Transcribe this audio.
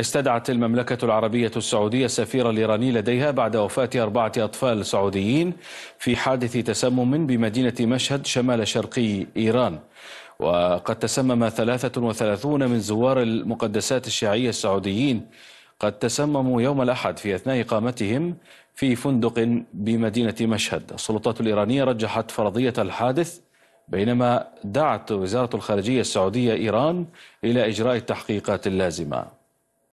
استدعت المملكة العربية السعودية السفير الإيراني لديها بعد وفاة أربعة أطفال سعوديين في حادث تسمم بمدينة مشهد شمال شرقي إيران وقد تسمم 33 من زوار المقدسات الشيعية السعوديين قد تسمموا يوم الأحد في أثناء إقامتهم في فندق بمدينة مشهد السلطات الإيرانية رجحت فرضية الحادث بينما دعت وزارة الخارجية السعودية إيران إلى إجراء التحقيقات اللازمة